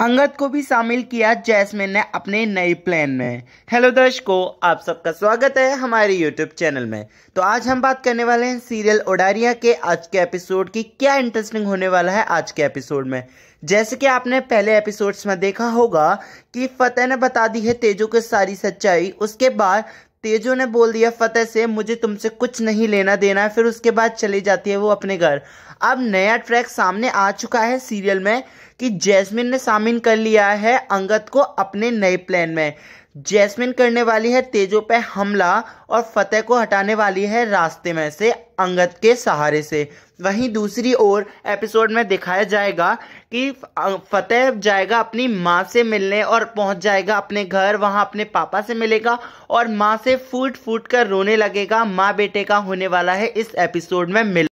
अंगद को भी शामिल किया जैसमिन ने अपने नए प्लान में हेलो दर्शकों आप सबका स्वागत है हमारे यूट्यूब चैनल में तो आज हम बात करने वाले हैं सीरियल ओडारिया के आज के एपिसोड की क्या इंटरेस्टिंग होने वाला है आज के एपिसोड में जैसे कि आपने पहले एपिसोड्स में देखा होगा कि फतेह ने बता दी है तेजो की सारी सच्चाई उसके बाद तेजो ने बोल दिया फतेह से मुझे तुमसे कुछ नहीं लेना देना फिर उसके बाद चली जाती है वो अपने घर अब नया ट्रैक सामने आ चुका है सीरियल में कि जैस्मिन ने शामिल कर लिया है अंगद को अपने नए प्लान में जैस्मिन करने वाली है तेजो पे हमला और फतेह को हटाने वाली है रास्ते में से अंगद के सहारे से वहीं दूसरी ओर एपिसोड में दिखाया जाएगा कि फतेह जाएगा अपनी माँ से मिलने और पहुँच जाएगा अपने घर वहाँ अपने पापा से मिलेगा और माँ से फूट फूट कर रोने लगेगा माँ बेटे का होने वाला है इस एपिसोड में मिल